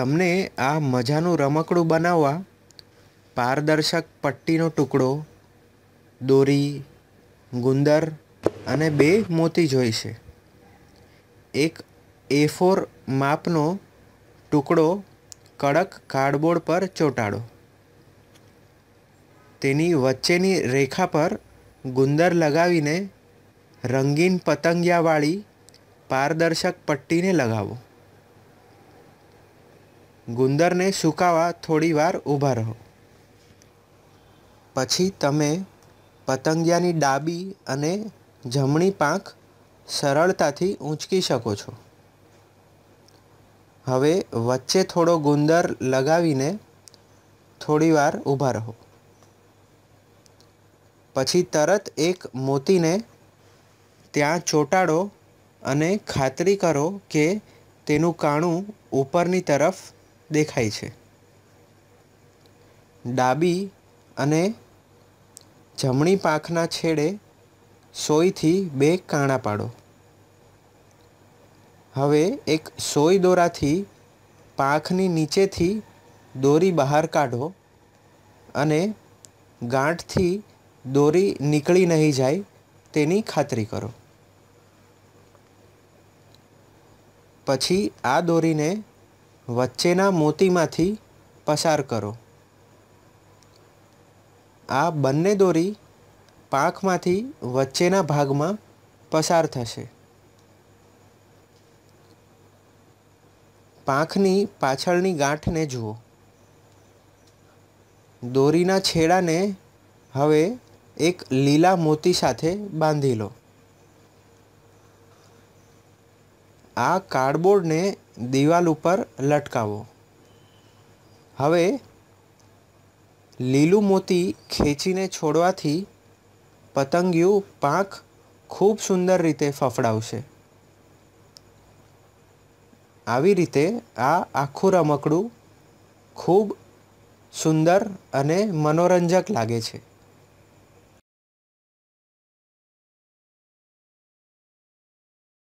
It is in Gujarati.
તમને આ મજાનું રમકડું બનાવવા પારદર્શક પટ્ટીનો ટુકડો દોરી ગુંદર અને બે મોતી જોઈશે એક એ ફોર માપનો ટુકડો કડક કાર્ડબોર્ડ પર ચોંટાડો તેની વચ્ચેની રેખા પર ગુંદર લગાવીને રંગીન પતંગિયાવાળી પારદર્શક પટ્ટીને લગાવો ગુંદરને સુકાવા થોડીવાર ઊભા રહો પછી તમે પતંગિયાની ડાબી અને જમણી પાંખ સરળતાથી ઊંચકી શકો છો હવે વચ્ચે થોડો ગુંદર લગાવીને થોડી વાર ઊભા રહો પછી તરત એક મોતીને ત્યાં ચોંટાડો અને ખાતરી કરો કે તેનું કાણું ઉપરની તરફ દેખાય છે ડાબી અને જમણી પાંખના છેડે સોયથી બે કાણા પાડો હવે એક સોય દોરાથી પાંખની નીચેથી દોરી બહાર કાઢો અને ગાંઠથી દોરી નીકળી નહીં જાય તેની ખાતરી કરો પછી આ દોરીને વચ્ચેના મોતીમાંથી પસાર કરો આ બંને દોરી પાંખમાંથી વચ્ચેના ભાગમાં પસાર થશે પાંખની પાછળની ગાંઠને જુઓ દોરીના છેડાને હવે એક લીલા મોતી સાથે બાંધી લો આ કાર્ડબોર્ડને દિવાલ ઉપર લટકાવો હવે લીલું મોતી ખેંચીને છોડવાથી પતંગિયું પાંખ ખૂબ સુંદર રીતે ફફડાવશે આવી રીતે આ આખું રમકડું ખૂબ સુંદર અને મનોરંજક લાગે છે